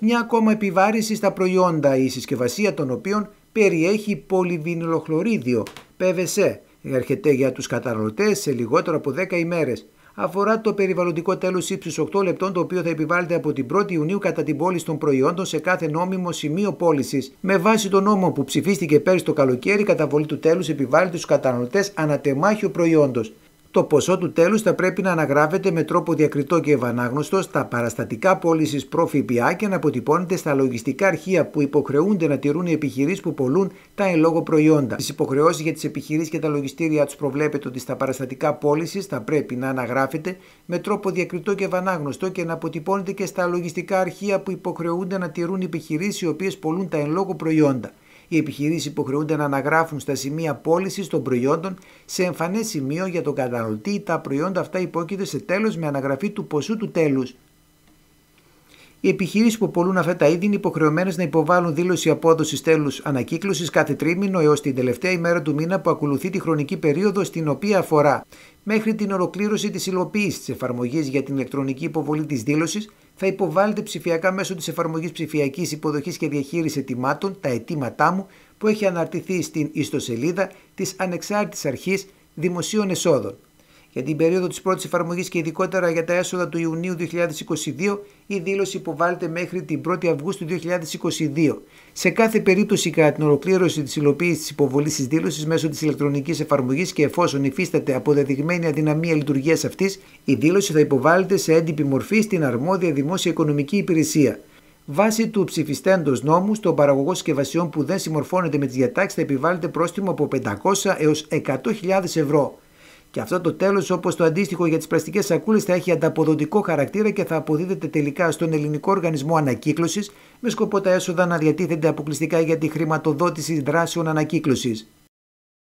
μια ακόμα επιβάρηση στα προϊόντα η συσκευασία των οποίων περιέχει πολυβινιλοχλωρίδιο, PVC, έρχεται για τους καταναλωτές σε λιγότερο από 10 ημέρες. Αφορά το περιβαλλοντικό τέλος ύψους 8 λεπτών το οποίο θα επιβάλλεται από την 1η Ιουνίου κατά την πώληση των προϊόντων σε κάθε νόμιμο σημείο πώλησης. Με βάση τον νόμο που ψηφίστηκε πέρυσι το καλοκαίρι, η καταβολή του τέλους επιβάλλεται στους καταναλωτές ανατεμάχιο προϊόντος το ποσό του τέλους θα πρέπει να αναγράφεται με τρόπο διακριτό και ευανάγνωστο στα παραστατικα πώλησης πώλησης προ-ΦΠΑ και να αποτυπώνεται στα λογιστικά αρχεία που υποχρεούνται να τηρούν οι επιχειρήσεις που πολλούν τα εν λόγω προϊόντα. Στι υποχρεώσεις για τις επιχειρήσεις και τα λογιστήρια τους προβλέπεται ότι στα παραστατικά πώλησης θα πρέπει να αναγράφεται με τρόπο διακριτό και ευανάγνωστο και να αποτυπώνεται και στα λογιστικά αρχεία που υποχρεούνται να τηρούν οι επιχειρήσεις οι οποίες πολλούν τα εν λόγω προϊόντα. Οι επιχειρήσεις υποχρεούνται να αναγράφουν στα σημεία πώλησης των προϊόντων σε εμφανές σημείο για τον καταναλωτή. Τα προϊόντα αυτά υπόκειται σε τέλος με αναγραφή του ποσού του τέλους. Οι επιχειρήσεις που πολλούν αυτά τα είδη είναι υποχρεωμένες να υποβάλουν δήλωση απόδοσης τέλους ανακύκλωσης κάθε τρίμηνο έως την τελευταία ημέρα του μήνα που ακολουθεί τη χρονική περίοδο στην οποία αφορά, μέχρι την ολοκλήρωση της υλοποίησης της εφαρμογής για την ηλεκτρονική υποβολή της δήλωσης θα υποβάλλετε ψηφιακά μέσω της εφαρμογής ψηφιακής υποδοχής και διαχείρισης ετοιμάτων τα αιτήματά μου που έχει αναρτηθεί στην ιστοσελίδα της Ανεξάρτητης Αρχής Δημοσίων Εσόδων για την περίοδο της πρώτης εφαρμογής και ειδικότερα για τα έσοδα του Ιουνίου 2022, η δήλωση υποβάλλεται μέχρι την 1η Αυγούστου 2022. Σε κάθε περίπτωση, κατά την ολοκλήρωση της υλοποίησης της υποβολής της δήλωσης μέσω της ηλεκτρονικής εφαρμογής και εφόσον υφίσταται αποδεδειγμένη αδυναμία λειτουργίας αυτής, η δήλωση θα υποβάλλεται σε έντυπη μορφή στην αρμόδια δημόσια οικονομική υπηρεσία. Βάσει του ψηφιστέντος νόμου, στον παραγωγό συσκευασιών που δεν συμμορφώνεται με τις διατάξεις θα επιβάλλεται πρόστιμο από 500 έω 100.000 ευρώ. Και αυτό το τέλος, όπως το αντίστοιχο για τις πλαστικές σακούλες, θα έχει ανταποδοτικό χαρακτήρα και θα αποδίδεται τελικά στον Ελληνικό Οργανισμό Ανακύκλωσης με σκοπό τα έσοδα να διατίθενται αποκλειστικά για τη χρηματοδότηση δράσεων ανακύκλωσης.